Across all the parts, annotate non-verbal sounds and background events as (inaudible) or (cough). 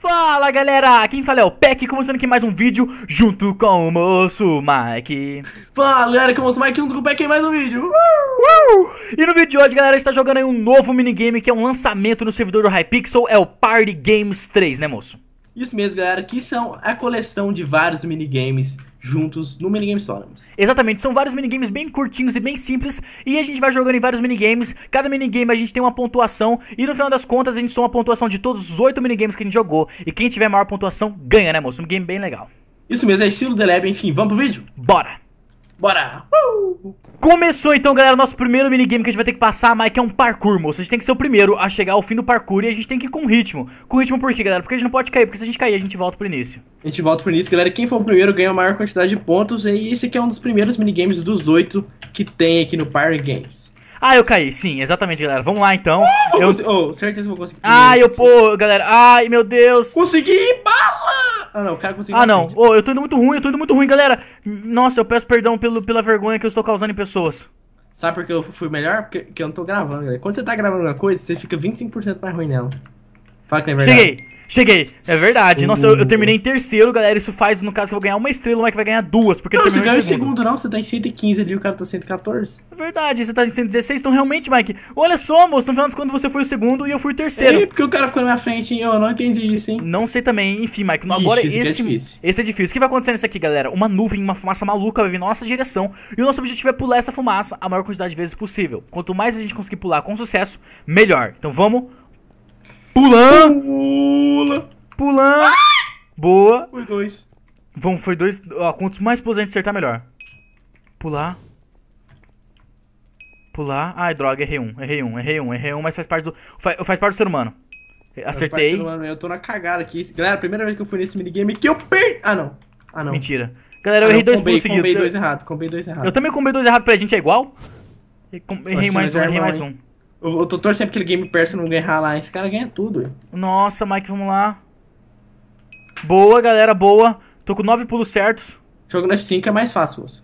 Fala galera, quem fala é o Peck, começando aqui mais um vídeo junto com o moço Mike. Fala galera, que é o moço Mike junto com o Peck em mais um vídeo. Uh, uh. E no vídeo de hoje, galera, está jogando aí um novo minigame que é um lançamento no servidor do Hypixel, é o Party Games 3, né moço? Isso mesmo, galera, que são a coleção de vários minigames juntos no Minigame Sonics. Né? Exatamente, são vários minigames bem curtinhos e bem simples, e a gente vai jogando em vários minigames, cada minigame a gente tem uma pontuação, e no final das contas a gente soma a pontuação de todos os oito minigames que a gente jogou, e quem tiver maior pontuação ganha, né moço? Um game bem legal. Isso mesmo, é estilo The Lab, enfim, vamos pro vídeo? Bora! Bora! Começou então, galera, nosso primeiro minigame que a gente vai ter que passar, Mike, é um parkour, moço. A gente tem que ser o primeiro a chegar ao fim do parkour e a gente tem que ir com ritmo. Com ritmo por quê, galera? Porque a gente não pode cair, porque se a gente cair, a gente volta pro início. A gente volta pro início, galera. Quem for o primeiro ganha a maior quantidade de pontos e esse aqui é um dos primeiros minigames dos oito que tem aqui no Power Games. Ah, eu caí, sim, exatamente, galera. Vamos lá, então. Uh, eu... Oh, certeza que eu vou conseguir. Ai, eu, pô, galera. Ai, meu Deus. Consegui, pá! Ah, não, o cara conseguiu. Ah, não. oh, eu tô indo muito ruim, eu tô indo muito ruim, galera. Nossa, eu peço perdão pelo, pela vergonha que eu estou causando em pessoas. Sabe por que eu fui melhor? Porque eu não tô gravando, galera. Né? Quando você tá gravando uma coisa, você fica 25% mais ruim nela. Fala que é verdade. Cheguei. Cheguei, é verdade. Nossa, eu, eu, terminei em terceiro, galera. Isso faz, no caso, que eu vou ganhar uma estrela, o Mike é vai ganhar duas. Porque não, você ganhou em segundo, não. Você tá em 115 ali, o cara tá em 114. É verdade, você tá em 116. Então, realmente, Mike, olha só, moço. No final de contas, você foi o segundo e eu fui o terceiro. É, porque o cara ficou na minha frente, hein? Eu não entendi isso, hein? Não sei também. Enfim, Mike, Ixi, agora é esse, esse é, difícil. esse é difícil. O que vai acontecer nisso aqui, galera? Uma nuvem, uma fumaça maluca vai vir na nossa direção. E o nosso objetivo é pular essa fumaça a maior quantidade de vezes possível. Quanto mais a gente conseguir pular com sucesso, melhor. Então, vamos Pulando. Pula. Pulando. Boa. Foi dois. Vamos, foi dois. Ó, quantos mais pulos a gente acertar, melhor. Pular. Pular. Ai, droga, errei um, errei um, errei um, errei um, mas faz parte do. Faz, faz parte do ser humano. Acertei. Humano, eu tô na cagada aqui. Galera, primeira vez que eu fui nesse minigame que eu perdi. Ah, não. Ah, não. Mentira. Galera, eu ah, errei dois pulos seguidos. Combei dois errado, combei dois errados. Eu também combei dois errados pra gente, é igual? Errei mais um, é errei mais um. Eu, tô torcendo aquele Game Pass não ganhar lá. Esse cara ganha tudo. Nossa, Mike, vamos lá. Boa, galera, boa. Tô com nove pulos certos. jogo no F5 é mais fácil, moço.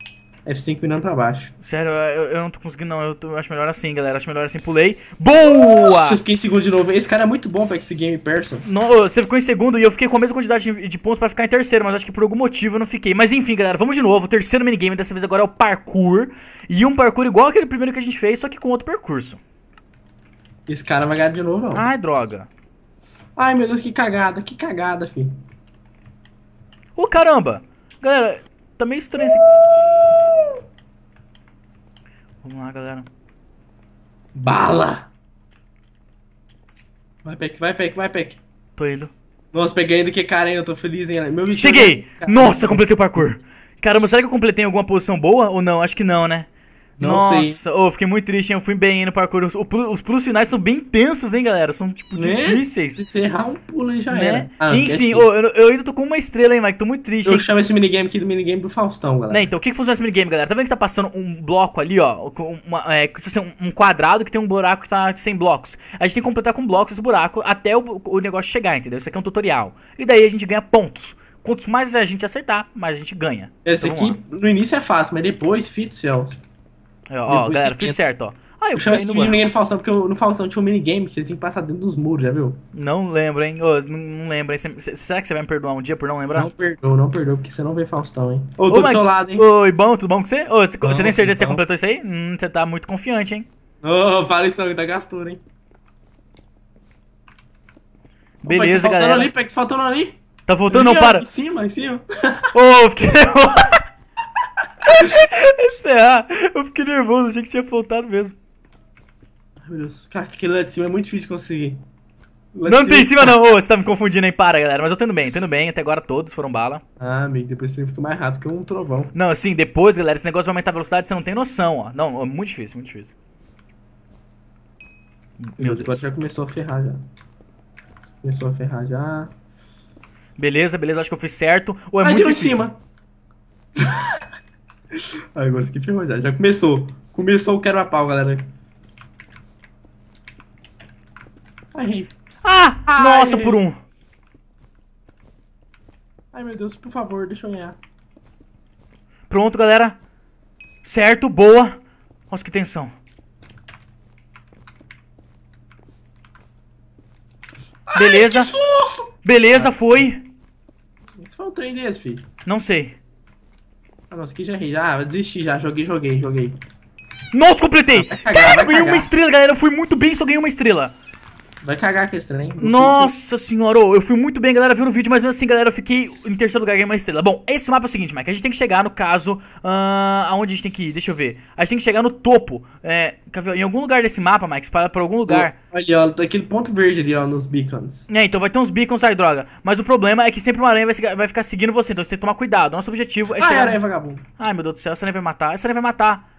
F5 mirando pra baixo. Sério, eu, eu não tô conseguindo, não. Eu, tô, acho melhor assim, galera. Acho melhor assim. Pulei. Boa! Nossa, eu fiquei em segundo de novo. Esse cara é muito bom pra esse game person. Não, você ficou em segundo e eu fiquei com a mesma quantidade de, de pontos pra ficar em terceiro, mas acho que por algum motivo eu não fiquei. Mas enfim, galera, vamos de novo. O terceiro minigame dessa vez agora é o parkour. E um parkour igual aquele primeiro que a gente fez, só que com outro percurso. Esse cara vai ganhar de novo, não. Ai, droga. Ai, meu Deus, que cagada, que cagada, filho. Ô, oh, caramba! Galera, tá meio estranho esse... Vamos lá, galera. Bala! Vai, Peck, vai, Peck, vai, Peck. Tô indo. Nossa, peguei ainda que cara, hein? Eu tô feliz, hein? Meu bicho. Cheguei! Nossa, completei o parkour. Caramba, será que eu completei em alguma posição boa ou não? Acho que não, né? Não Nossa, sei. Oh, fiquei muito triste, hein? Eu fui bem no parkour. Os, os pulos finais são bem tensos, hein, galera? São, tipo, né? difíceis. Se você errar um pulo, hein, já né? era. Ah, Enfim, oh, eu, eu, ainda tô com uma estrela, hein, Mike? Tô muito triste. Eu hein? chamo esse minigame aqui do minigame do Faustão, galera. Né, então, o que, que funciona esse minigame, galera? Tá vendo que tá passando um bloco ali, ó? Uma, é, um quadrado que tem um buraco que tá sem blocos. A gente tem que completar com blocos esse buraco até o, o negócio chegar, entendeu? Isso aqui é um tutorial. E daí a gente ganha pontos. quanto mais a gente acertar, mais a gente ganha. Esse então, aqui, lá. no início é fácil, mas depois, fito céu. Ó, galera, fiz certo, ó. Ah, eu chamo esse menino Faustão, porque eu, no Faustão tinha um minigame que você tinha que passar dentro dos muros, já viu? Não lembro, hein? Oh, não, lembro, hein? será que você vai me perdoar um dia por não lembrar? Não perdoa, não perdoa, porque você não vê Faustão, hein? Ô, oh, tô oh, do seu lado, hein? Oi, bom, tudo bom com você? Ô, você tem certeza que você completou isso aí? Hum, você tá muito confiante, hein? Ô, oh, fala isso não, que tá gastura, hein? Tá Beleza, Opa, tá galera. Faltando ali, que tá faltando ali. Tá voltando, não, para. Em cima, em cima. Ô, oh, fiquei... (laughs) (laughs) Será? É eu fiquei nervoso, achei que tinha faltado mesmo. Ai, meu Deus. Cara, aquele lá de cima é muito difícil de conseguir. Lá não, tem em cima não, Ô, você tá me confundindo aí, para galera. Mas eu tô indo bem, tendo bem, até agora todos foram bala. Ah, amigo, depois você fica mais rápido que um trovão. Não, assim, depois, galera, esse negócio vai aumentar a velocidade, você não tem noção, ó. Não, é muito difícil, muito difícil. Meu Deus. já começou a ferrar já. Começou a ferrar já. Beleza, beleza, acho que eu fiz certo. Ou é muito difícil. em cima. Agora que fez já. Já começou. Começou o a pau galera. Ai. Ah! Ai, Nossa, por um. Ai, meu Deus, por favor, deixa eu ganhar. Pronto, galera. Certo, boa. Nossa, que tensão. Ai, Beleza. Beleza, foi. Esse foi um trem desse, filho. Não sei. Ah, nossa, aqui já ri. Ah, eu desisti já. Joguei, joguei, joguei. Nossa, completei! Ah, cagar, ganhei uma estrela, galera. Eu fui muito bem, só ganhei uma estrela. Vai cagar com esse trem. Nossa se... senhora, eu fui muito bem, galera, viu no vídeo, mas mesmo assim, galera, eu fiquei em terceiro lugar, ganhei uma estrela. Bom, esse mapa é o seguinte, Mike, a gente tem que chegar, no caso, uh, aonde a gente tem que ir, deixa eu ver. A gente tem que chegar no topo, é, em algum lugar desse mapa, Mike, para pra algum lugar. Ali, ó, aquele ponto verde ali, ó, nos beacons. É, então vai ter uns beacons, sai droga. Mas o problema é que sempre uma aranha vai, vai ficar seguindo você, então você tem que tomar cuidado. Nosso objetivo é ah, chegar... Ah, aranha, vagabundo. Ai, meu Deus do céu, essa aranha vai matar, essa aranha vai matar.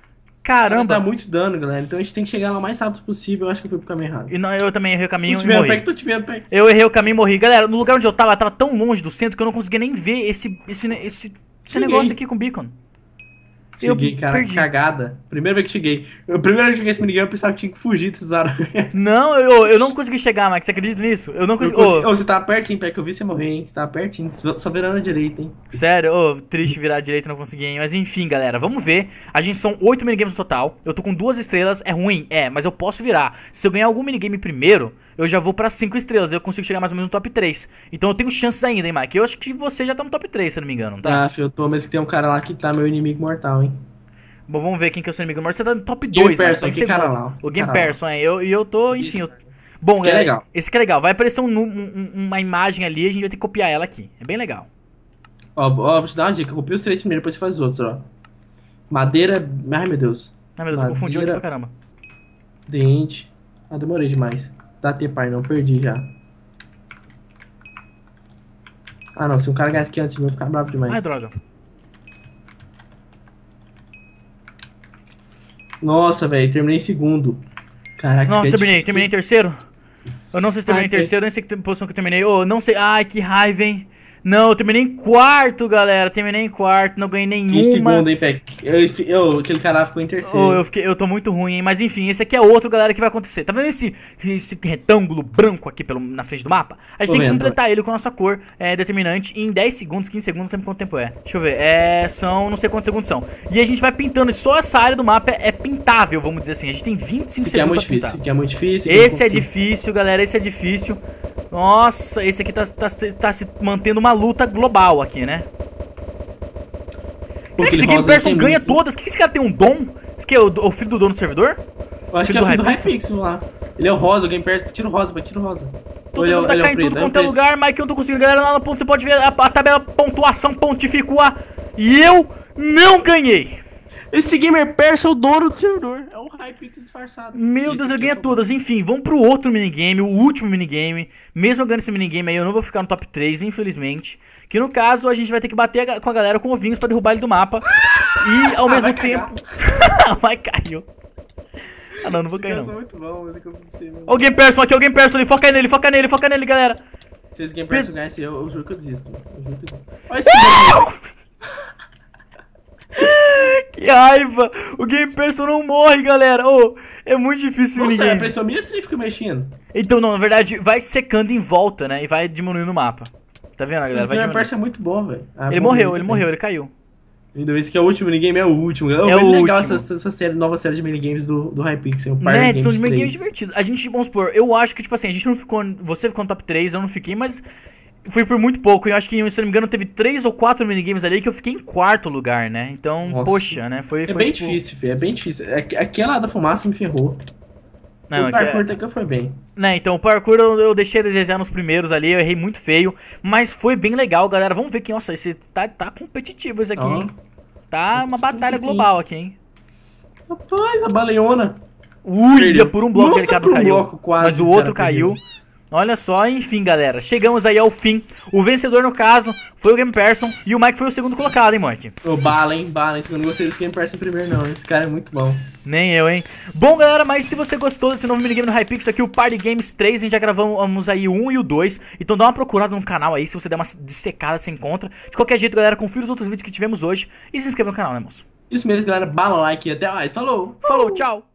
Caramba! Cara, dá muito dano, galera. Então a gente tem que chegar lá o mais rápido possível. Eu acho que eu fui pro caminho errado. E não, eu também errei o caminho e morri. tu Eu errei o caminho e morri. Galera, no lugar onde eu tava, eu tava tão longe do centro que eu não conseguia nem ver esse, esse, esse, esse negócio aqui com o beacon. Cheguei, eu cara, perdi. cagada. Primeira vez que cheguei. Eu, primeira vez que cheguei esse minigame, eu pensava que tinha que fugir dessas aranhas. (laughs) Não, eu, eu não consegui chegar, Max. Você acredita nisso? Eu não consegui. consegui... Oh. você tava pertinho, pé que eu vi você morrer, hein? Você tava pertinho. Só virando na direita, hein? Sério, ô, oh, triste virar à direita não consegui, hein? Mas enfim, galera, vamos ver. A gente são oito minigames no total. Eu tô com duas estrelas, é ruim, é, mas eu posso virar. Se eu ganhar algum minigame primeiro, eu já vou pra cinco estrelas. Eu consigo chegar mais ou menos no top 3. Então eu tenho chances ainda, hein, Mike? Eu acho que você já tá no top 3, se eu não me engano, tá? Ah, eu tô, mas que tem um cara lá que tá meu inimigo mortal, hein? Bom, vamos ver quem que é o seu inimigo maior. Você tá no top 2, Game né? Person, que cara lá. O Game cara Person, é. E eu, eu tô, enfim... Eu... Bom, esse que é, é, legal. Esse que é legal. Vai aparecer um, um, uma imagem ali, a gente vai ter que copiar ela aqui. É bem legal. Ó, ó vou te dar uma dica. Copia os três primeiro, depois você faz os outros, ó. Madeira... Ai, meu Deus. Ai, ah, meu Deus, Madeira... confundi aqui pra caramba. Dente... Ah, demorei demais. Dá tempo aí, não. Perdi já. Ah, não. Se um cara ganhasse aqui antes, eu ia ficar bravo demais. Ai, droga. Nossa, velho, terminei em segundo. Caraca, Nossa, é terminei, terminei em terceiro. Eu não sei se terminei Ai, em é. terceiro, nem sei que posição que eu terminei. Oh, não sei. Ai, que raiva, hein? Não, eu terminei em quarto, galera. Terminei em quarto, não ganhei nenhuma. Em segundo, hein, Peck? Eu, eu, aquele cara ficou em terceiro. Oh, eu, fiquei, eu tô muito ruim, hein? Mas enfim, esse aqui é outro, galera, que vai acontecer. Tá vendo esse, esse retângulo branco aqui pelo, na frente do mapa? A gente tô tem vendo. que completar ele com a nossa cor é, determinante em 10 segundos, 15 segundos, não sei quanto tempo é. Deixa eu ver. É, são, não sei quantos segundos são. E a gente vai pintando, só essa área do mapa é, é pintável, vamos dizer assim. A gente tem 25 esse segundos. Aqui é muito difícil, aqui é muito difícil. Esse é difícil, galera, esse é difícil. Nossa, esse aqui tá, tá, tá se mantendo uma luta global aqui, né? Será que esse Game Person ganha muito. todas? O que esse cara tem um dom? Esse que é o, o, filho do dono do servidor? Eu acho que é o filho do Hypixel lá. Ele é o rosa, o Game Person. Tira o rosa, tira o rosa. Todo é mundo tá é caindo tudo é quanto é lugar, mas que eu não tô conseguindo. Galera, lá no ponto você pode ver a, a tabela pontuação pontificou a... E eu não ganhei! Esse gamer persa é o dono do servidor. É um hype disfarçado. Meu Deus, eu é ganhei todas. Enfim, vamos pro outro minigame, o último minigame. Mesmo eu ganhando esse minigame aí, eu não vou ficar no top 3, infelizmente. Que no caso, a gente vai ter que bater com a galera com ovinhos pra derrubar ele do mapa. Ah! E ao ah, mesmo vai tempo. (laughs) Ah, vai, caiu. Ah não, não vou cair é Muito Alguém persa aqui, alguém persa ali, foca nele, foca nele, foca nele, galera. Se esse Game persa ganhasse, eu, eu juro que eu desisto. Eu juro que eu desisto. Olha esse que raiva! O Game Person não morre, galera! Oh, é muito difícil Nossa, ninguém. Nossa, é pressão minha você assim, fica mexendo. Então, não, na verdade, vai secando em volta, né? E vai diminuindo o mapa. Tá vendo, galera? O Game Person é muito bom, velho. Ah, ele morreu, ele também. morreu, né? ele caiu. Ainda bem que é o último minigame, é o último. É, é o legal essa, essa, série, nova série de minigames do, do Hypixel, o né, são minigames divertidos. A gente, vamos supor, eu acho que, tipo assim, a gente não ficou... Você ficou no top 3, eu não fiquei, mas Fui por muito pouco. Eu acho que, se não me engano, teve três ou quatro minigames ali que eu fiquei em quarto lugar, né? Então, Nossa. poxa, né? Foi, é bem tipo... difícil, filho. É bem difícil. Aquela é é é da fumaça me ferrou. Não, o parkour até que foi bem. Né, então o parkour eu, eu, deixei a desejar nos primeiros ali, eu errei muito feio, mas foi bem legal, galera. Vamos ver que, nossa, esse tá, tá competitivo isso aqui, ah, hein? Tá uma batalha global aqui, hein? Rapaz, a baleona. Ui, por um bloco nossa, ele um caiu. Bloco, quase, mas o outro cara, caiu. Olha só, enfim, galera. Chegamos aí ao fim. O vencedor, no caso, foi o Game Person. E o Mike foi o segundo colocado, hein, Mike? O bala, hein, bala. Eu não gostei desse Game Person primeiro, não. Esse cara é muito bom. Nem eu, hein? Bom, galera, mas se você gostou desse novo minigame do Hypixel aqui, o Party Games 3, a gente já gravamos aí o 1 e o 2. Então dá uma procurada no canal aí, se você der uma dissecada, se encontra. De qualquer jeito, galera, confira os outros vídeos que tivemos hoje e se inscreva no canal, né, moço? Isso mesmo, galera. Bala like até mais. Falou! Falou, tchau!